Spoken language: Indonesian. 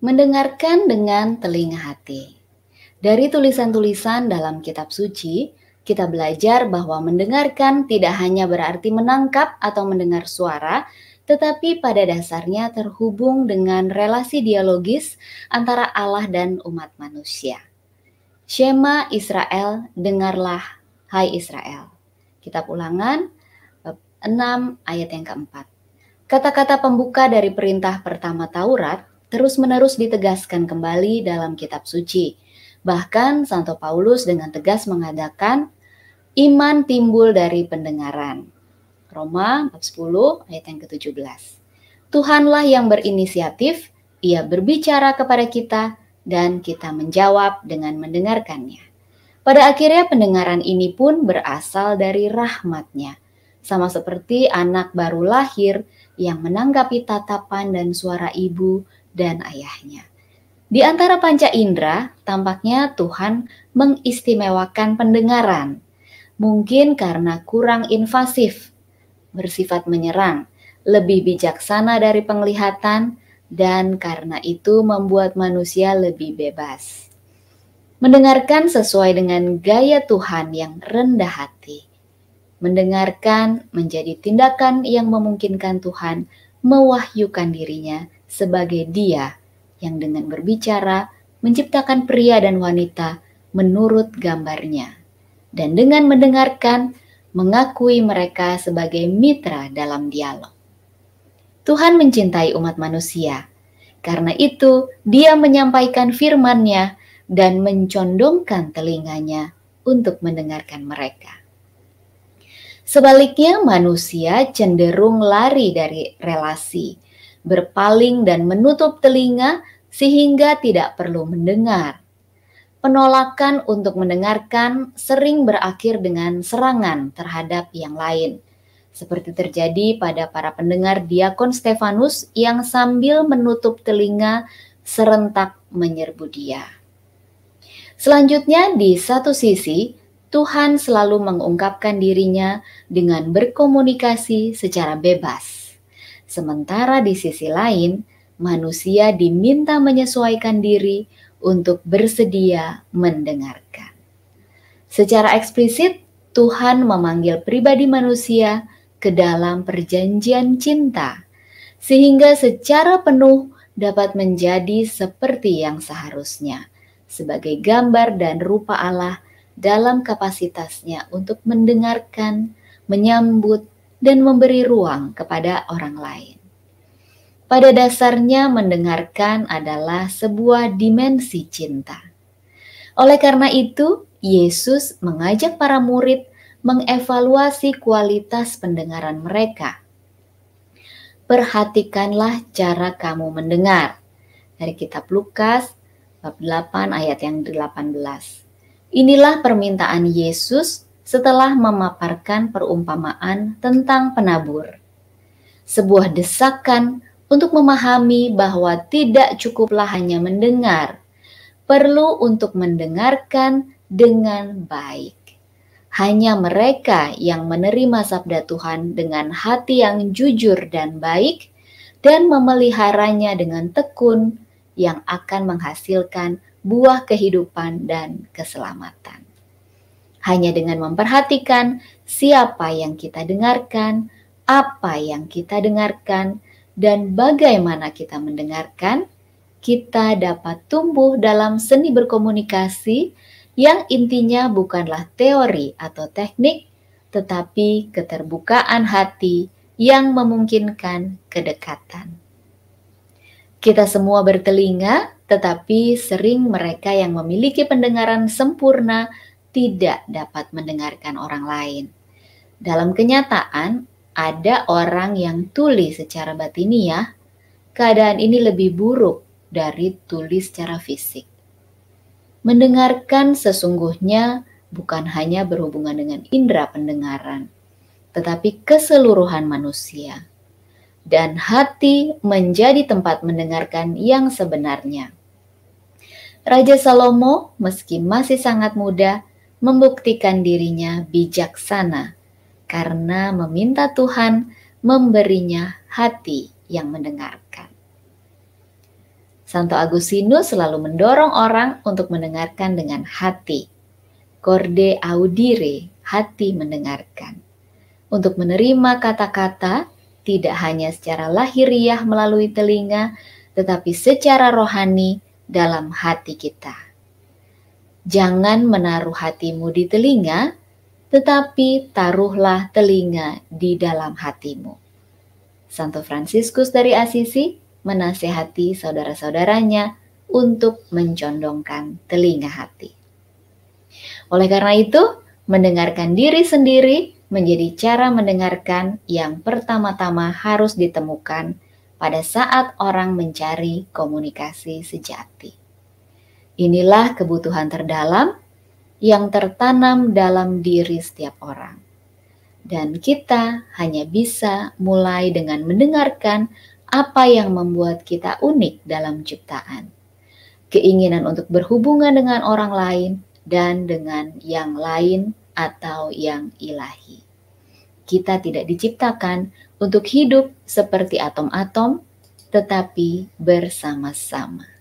mendengarkan dengan telinga hati. Dari tulisan-tulisan dalam kitab suci, kita belajar bahwa mendengarkan tidak hanya berarti menangkap atau mendengar suara, tetapi pada dasarnya terhubung dengan relasi dialogis antara Allah dan umat manusia. Shema Israel, dengarlah, hai Israel. Kitab Ulangan 6 ayat yang keempat. Kata-kata pembuka dari perintah pertama Taurat terus-menerus ditegaskan kembali dalam kitab suci. Bahkan Santo Paulus dengan tegas mengadakan iman timbul dari pendengaran. Roma 10 ayat yang ke-17. Tuhanlah yang berinisiatif, ia berbicara kepada kita dan kita menjawab dengan mendengarkannya. Pada akhirnya pendengaran ini pun berasal dari rahmatnya. Sama seperti anak baru lahir yang menanggapi tatapan dan suara ibu dan ayahnya. Di antara panca indera, tampaknya Tuhan mengistimewakan pendengaran. Mungkin karena kurang invasif, bersifat menyerang, lebih bijaksana dari penglihatan, dan karena itu membuat manusia lebih bebas. Mendengarkan sesuai dengan gaya Tuhan yang rendah hati. Mendengarkan menjadi tindakan yang memungkinkan Tuhan mewahyukan dirinya sebagai Dia yang dengan berbicara menciptakan pria dan wanita menurut gambarnya, dan dengan mendengarkan mengakui mereka sebagai mitra dalam dialog. Tuhan mencintai umat manusia, karena itu Dia menyampaikan firman-Nya dan mencondongkan telinganya untuk mendengarkan mereka. Sebaliknya, manusia cenderung lari dari relasi berpaling dan menutup telinga sehingga tidak perlu mendengar. Penolakan untuk mendengarkan sering berakhir dengan serangan terhadap yang lain seperti terjadi pada para pendengar diakon Stefanus yang sambil menutup telinga serentak menyerbu dia. Selanjutnya, di satu sisi, Tuhan selalu mengungkapkan dirinya dengan berkomunikasi secara bebas. Sementara di sisi lain, manusia diminta menyesuaikan diri untuk bersedia mendengarkan. Secara eksplisit, Tuhan memanggil pribadi manusia ke dalam perjanjian cinta, sehingga secara penuh dapat menjadi seperti yang seharusnya, sebagai gambar dan rupa Allah dalam kapasitasnya untuk mendengarkan, menyambut, dan memberi ruang kepada orang lain. Pada dasarnya, mendengarkan adalah sebuah dimensi cinta. Oleh karena itu, Yesus mengajak para murid mengevaluasi kualitas pendengaran mereka. Perhatikanlah cara kamu mendengar. Dari kitab Lukas bab 8 ayat yang 18. Inilah permintaan Yesus setelah memaparkan perumpamaan tentang penabur. Sebuah desakan untuk memahami bahwa tidak cukuplah hanya mendengar, perlu untuk mendengarkan dengan baik. Hanya mereka yang menerima sabda Tuhan dengan hati yang jujur dan baik dan memeliharanya dengan tekun yang akan menghasilkan buah kehidupan dan keselamatan hanya dengan memperhatikan siapa yang kita dengarkan, apa yang kita dengarkan, dan bagaimana kita mendengarkan, kita dapat tumbuh dalam seni berkomunikasi yang intinya bukanlah teori atau teknik, tetapi keterbukaan hati yang memungkinkan kedekatan. Kita semua bertelinga, tetapi sering mereka yang memiliki pendengaran sempurna tidak dapat mendengarkan orang lain. Dalam kenyataan, ada orang yang tuli secara batiniah, keadaan ini lebih buruk dari tuli secara fisik. Mendengarkan sesungguhnya bukan hanya berhubungan dengan indera pendengaran, tetapi keseluruhan manusia. Dan hati menjadi tempat mendengarkan yang sebenarnya. Raja Salomo, meski masih sangat muda, membuktikan dirinya bijaksana karena meminta Tuhan memberinya hati yang mendengarkan. Santo Agustinus selalu mendorong orang untuk mendengarkan dengan hati. Corde audire, hati mendengarkan. Untuk menerima kata-kata tidak hanya secara lahiriah melalui telinga, tetapi secara rohani dalam hati kita. Jangan menaruh hatimu di telinga, tetapi taruhlah telinga di dalam hatimu. Santo Fransiskus dari Asisi menasehati saudara-saudaranya untuk mencondongkan telinga hati. Oleh karena itu, mendengarkan diri sendiri menjadi cara mendengarkan yang pertama-tama harus ditemukan pada saat orang mencari komunikasi sejati. Inilah kebutuhan terdalam yang tertanam dalam diri setiap orang. Dan kita hanya bisa mulai dengan mendengarkan apa yang membuat kita unik dalam ciptaan. Keinginan untuk berhubungan dengan orang lain dan dengan yang lain atau yang ilahi. Kita tidak diciptakan untuk hidup seperti atom-atom, tetapi bersama-sama.